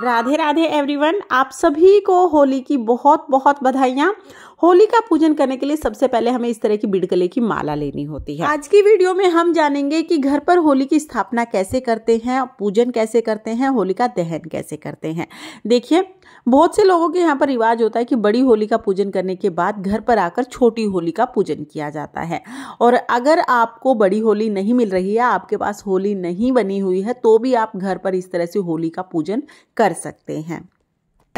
Radhe Radhe everyone आप सभी को होली की बहुत बहुत बधाइयाँ होली का पूजन करने के लिए सबसे पहले हमें इस तरह की बिड़कले की माला लेनी होती है आज की वीडियो में हम जानेंगे कि घर पर होली की स्थापना कैसे करते हैं पूजन कैसे करते हैं होली का दहन कैसे करते हैं देखिए बहुत से लोगों के यहाँ पर रिवाज होता है कि बड़ी होली का पूजन करने के बाद घर पर आकर छोटी होली का पूजन किया जाता है और अगर आपको बड़ी होली नहीं मिल रही है आपके पास होली नहीं बनी हुई है तो भी आप घर पर इस तरह से होली का पूजन कर सकते हैं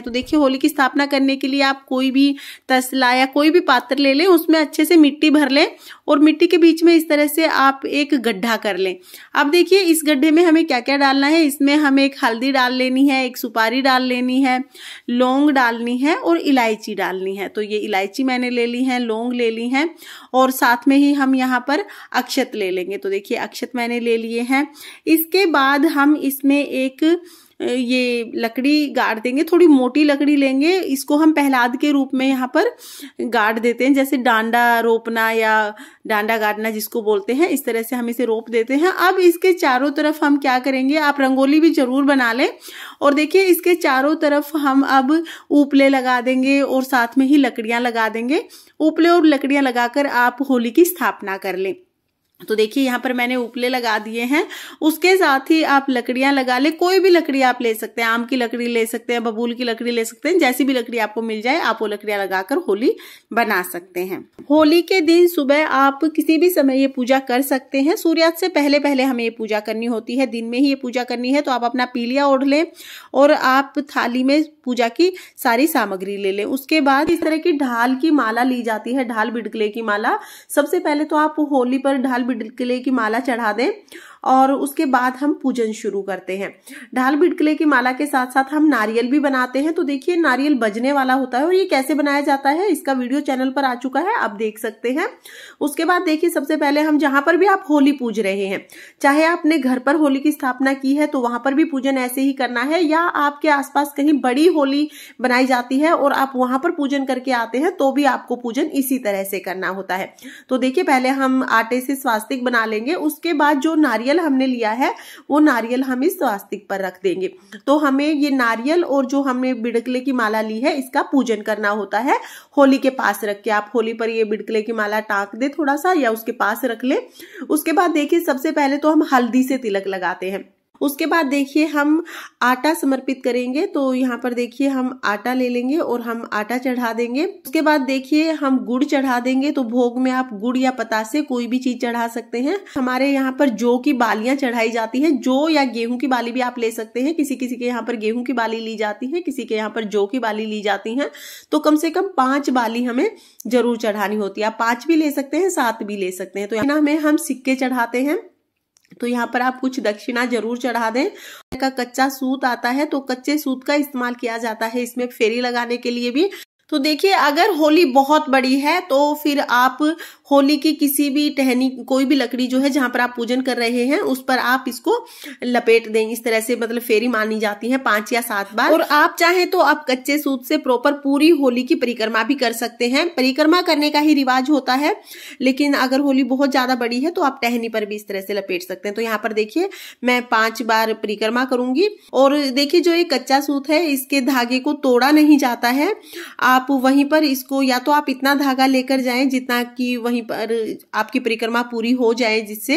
तो देखिए होली की स्थापना करने के लिए आप कोई भी तसला या कोई भी पात्र ले लें उसमें अच्छे से मिट्टी भर लें और मिट्टी के बीच में इस तरह से आप एक गड्ढा कर लें अब देखिए इस गड्ढे में हमें क्या क्या डालना है इसमें हमें एक हल्दी डाल लेनी है एक सुपारी डाल लेनी है लौंग डालनी है और इलायची डालनी है तो ये इलायची मैंने ले ली है लौंग ले ली है और साथ में ही हम यहाँ पर अक्षत ले लेंगे तो देखिए अक्षत मैंने ले लिए हैं इसके बाद हम इसमें एक ये लकड़ी गाड़ देंगे थोड़ी मोटी लकड़ी लेंगे इसको हम पहलाद के रूप में यहाँ पर गाड़ देते हैं जैसे डांडा रोपना या डांडा गाड़ना जिसको बोलते हैं इस तरह से हम इसे रोप देते हैं अब इसके चारों तरफ हम क्या करेंगे आप रंगोली भी जरूर बना लें और देखिए इसके चारों तरफ हम अब उपले लगा देंगे और साथ में ही लकड़ियाँ लगा देंगे उपले और लकड़ियाँ लगाकर आप होली की स्थापना कर लें तो देखिए यहाँ पर मैंने उपले लगा दिए हैं उसके साथ ही आप लकड़ियाँ लगा ले कोई भी लकड़ी आप ले सकते हैं आम की लकड़ी ले सकते हैं बबूल की लकड़ी ले सकते हैं जैसी भी लकड़ी आपको मिल जाए आप वो लकड़ियाँ लगाकर होली बना सकते हैं होली के दिन सुबह आप किसी भी समय ये पूजा कर सकते हैं सूर्यास्त से पहले पहले हमें ये पूजा करनी होती है दिन में ही ये पूजा करनी है तो आप अपना पीलिया ओढ़ लें और आप थाली में पूजा की सारी सामग्री ले लें उसके बाद इस तरह की ढाल की माला ली जाती है ढाल बिडकले की माला सबसे पहले तो आप होली पर ढाल किले की माला चढ़ा दें और उसके बाद हम पूजन शुरू करते हैं ढाल बिटकले की माला के साथ साथ हम नारियल भी बनाते हैं तो देखिए नारियल बजने वाला होता है और ये कैसे बनाया जाता है इसका वीडियो चैनल पर आ चुका है आप देख सकते हैं उसके बाद देखिए सबसे पहले हम जहां पर भी आप होली पूज रहे हैं चाहे आपने घर पर होली की स्थापना की है तो वहां पर भी पूजन ऐसे ही करना है या आपके आसपास कहीं बड़ी होली बनाई जाती है और आप वहां पर पूजन करके आते हैं तो भी आपको पूजन इसी तरह से करना होता है तो देखिए पहले हम आटे से स्वास्तिक बना लेंगे उसके बाद जो नारियल नारियल हमने लिया है वो नारियल हम इस स्वास्तिक पर रख देंगे तो हमें ये नारियल और जो हमने बिड़कले की माला ली है इसका पूजन करना होता है होली के पास रख के आप होली पर ये बिड़कले की माला टाँक दे थोड़ा सा या उसके पास रख ले उसके बाद देखिए सबसे पहले तो हम हल्दी से तिलक लगाते हैं उसके बाद देखिए हम आटा समर्पित करेंगे तो यहाँ पर देखिए हम आटा ले लेंगे और हम आटा चढ़ा देंगे उसके बाद देखिए हम गुड़ चढ़ा देंगे तो भोग में आप गुड़ या पतासे कोई भी चीज चढ़ा सकते हैं हमारे यहाँ पर जौ की बालियां चढ़ाई जाती है जौ या गेहूं की बाली भी आप ले सकते हैं किसी किसी के यहाँ पर गेहूं की बाली ली जाती है किसी के यहाँ पर जौ की बाली ली जाती है तो कम से कम पांच बाली हमें जरूर चढ़ानी होती है आप पांच भी ले सकते हैं सात भी ले सकते हैं तो हमें हम सिक्के चढ़ाते हैं तो यहाँ पर आप कुछ दक्षिणा जरूर चढ़ा दें का कच्चा सूत आता है तो कच्चे सूत का इस्तेमाल किया जाता है इसमें फेरी लगाने के लिए भी तो देखिए अगर होली बहुत बड़ी है तो फिर आप होली की किसी भी टहनी कोई भी लकड़ी जो है जहां पर आप पूजन कर रहे हैं उस पर आप इसको लपेट दें इस तरह से मतलब फेरी मानी जाती है पांच या सात बार और आप चाहें तो आप कच्चे सूत से प्रॉपर पूरी होली की परिक्रमा भी कर सकते हैं परिक्रमा करने का ही रिवाज होता है लेकिन अगर होली बहुत ज्यादा बड़ी है तो आप टहनी पर भी इस तरह से लपेट सकते हैं तो यहाँ पर देखिए मैं पांच बार परिक्रमा करूंगी और देखिए जो ये कच्चा सूत है इसके धागे को तोड़ा नहीं जाता है आप वहीं पर इसको या तो आप इतना धागा लेकर जाए जितना कि वहीं वहीं पर आपकी परिक्रमा पूरी हो जाए जिससे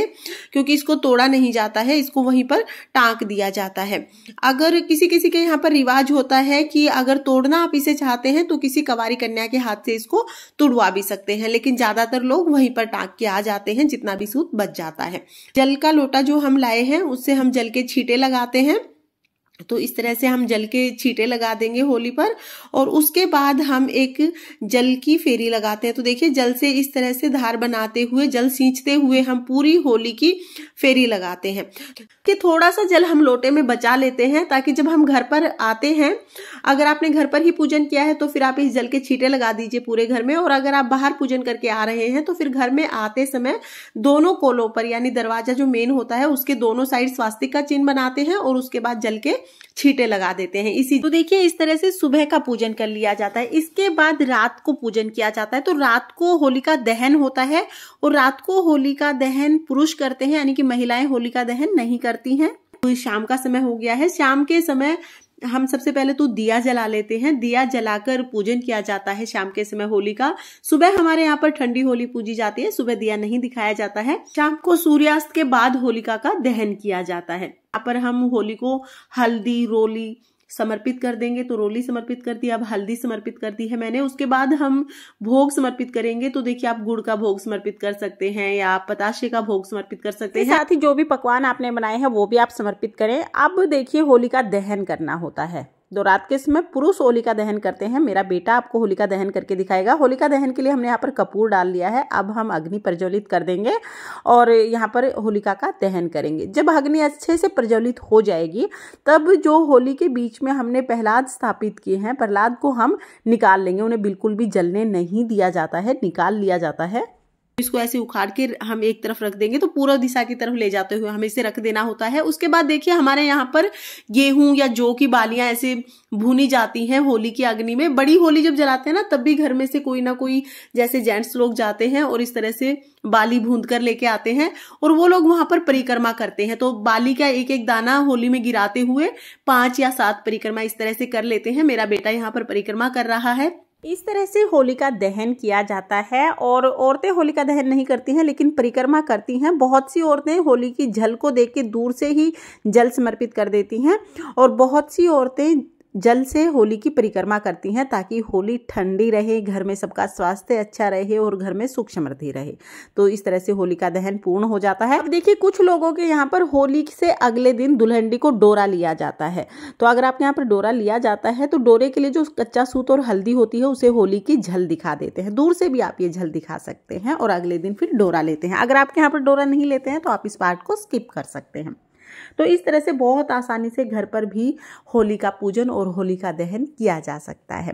क्योंकि इसको तोड़ा नहीं जाता है इसको वहीं पर टाँक दिया जाता है अगर किसी किसी के यहाँ पर रिवाज होता है कि अगर तोड़ना आप इसे चाहते हैं तो किसी कवारी कन्या के हाथ से इसको तुड़वा भी सकते हैं लेकिन ज्यादातर लोग वहीं पर टाँक के आ जाते हैं जितना भी सूत बच जाता है जल का लोटा जो हम लाए हैं उससे हम जल के छीटे लगाते हैं तो इस तरह से हम जल के छीटे लगा देंगे होली पर और उसके बाद हम एक जल की फेरी लगाते हैं तो देखिए जल से इस तरह से धार बनाते हुए जल सींचते हुए हम पूरी होली की फेरी लगाते हैं कि थोड़ा सा जल हम लोटे में बचा लेते हैं ताकि जब हम घर पर आते हैं अगर आपने घर पर ही पूजन किया है तो फिर आप इस जल के छीटे लगा दीजिए पूरे घर में और अगर आप बाहर पूजन करके आ रहे हैं तो फिर घर में आते समय दोनों कोलों पर यानी दरवाजा जो मेन होता है उसके दोनों साइड स्वास्तिक का चिन्ह बनाते हैं और उसके बाद जल के छीटे लगा देते हैं इसी तो देखिए इस तरह से सुबह का पूजन कर लिया जाता है इसके बाद रात को पूजन किया जाता है तो रात को होलिका दहन होता है और रात को होलिका दहन पुरुष करते हैं यानी कि महिलाएं होलिका दहन नहीं करती हैं तो शाम का समय हो गया है शाम के समय हम सबसे पहले तो दिया जला लेते हैं दिया जलाकर पूजन किया जाता है शाम के समय होली का सुबह हमारे यहाँ पर ठंडी होली पूजी जाती है सुबह दिया नहीं दिखाया जाता है शाम को सूर्यास्त के बाद होलिका का दहन किया जाता है यहाँ पर हम होली को हल्दी रोली समर्पित कर देंगे तो रोली समर्पित कर दी अब हल्दी समर्पित कर दी है मैंने उसके बाद हम भोग समर्पित करेंगे तो देखिए आप गुड़ का भोग समर्पित कर सकते हैं या आप पताशे का भोग समर्पित कर सकते हैं साथ ही जो भी पकवान आपने बनाए हैं वो भी आप समर्पित करें अब देखिए होली का दहन करना होता है तो रात के समय पुरुष होलिका दहन करते हैं मेरा बेटा आपको होलिका दहन करके दिखाएगा होलिका दहन के लिए हमने यहाँ पर कपूर डाल लिया है अब हम अग्नि प्रज्वलित कर देंगे और यहाँ पर होलिका का दहन करेंगे जब अग्नि अच्छे से प्रज्वलित हो जाएगी तब जो होली के बीच में हमने प्रहलाद स्थापित किए हैं प्रहलाद को हम निकाल लेंगे उन्हें बिल्कुल भी जलने नहीं दिया जाता है निकाल लिया जाता है इसको ऐसे उखाड़ के हम एक तरफ रख देंगे तो पूर्व दिशा की तरफ ले जाते हुए हमें इसे रख देना होता है उसके बाद देखिए हमारे यहाँ पर गेहूं या जौ की बालियां ऐसे भूनी जाती हैं होली की अग्नि में बड़ी होली जब जलाते हैं ना तब भी घर में से कोई ना कोई जैसे जेंट्स लोग जाते हैं और इस तरह से बाली भूंद कर लेके आते हैं और वो लोग वहां पर परिक्रमा करते हैं तो बाली का एक एक दाना होली में गिराते हुए पांच या सात परिक्रमा इस तरह से कर लेते हैं मेरा बेटा यहाँ पर परिक्रमा कर रहा है इस तरह से होलिका दहन किया जाता है और औरतें होलिका दहन नहीं करती हैं लेकिन परिक्रमा करती हैं बहुत सी औरतें होली की झल को देख के दूर से ही जल समर्पित कर देती हैं और बहुत सी औरतें जल से होली की परिक्रमा करती हैं ताकि होली ठंडी रहे घर में सबका स्वास्थ्य अच्छा रहे और घर में सुख समृद्धि रहे तो इस तरह से होली का दहन पूर्ण हो जाता है अब देखिए कुछ लोगों के यहाँ पर होली से अगले दिन दुल्हंडी को डोरा लिया जाता है तो अगर आपके यहाँ पर डोरा लिया जाता है तो डोरे के लिए जो कच्चा सूत और हल्दी होती है उसे होली की झल दिखा देते हैं दूर से भी आप ये झल दिखा सकते हैं और अगले दिन फिर डोरा लेते हैं अगर आपके यहाँ पर डोरा नहीं लेते हैं तो आप इस पार्ट को स्किप कर सकते हैं तो इस तरह से बहुत आसानी से घर पर भी होली का पूजन और होली का दहन किया जा सकता है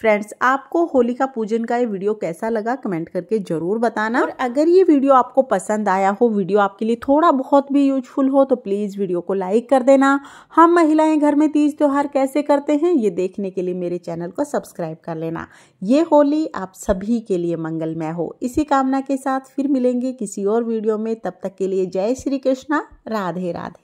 फ्रेंड्स आपको होली का पूजन का ये वीडियो कैसा लगा कमेंट करके ज़रूर बताना और अगर ये वीडियो आपको पसंद आया हो वीडियो आपके लिए थोड़ा बहुत भी यूजफुल हो तो प्लीज़ वीडियो को लाइक कर देना हम महिलाएं घर में तीज त्यौहार कैसे करते हैं ये देखने के लिए मेरे चैनल को सब्सक्राइब कर लेना ये होली आप सभी के लिए मंगलमय हो इसी कामना के साथ फिर मिलेंगे किसी और वीडियो में तब तक के लिए जय श्री कृष्णा राधे राधे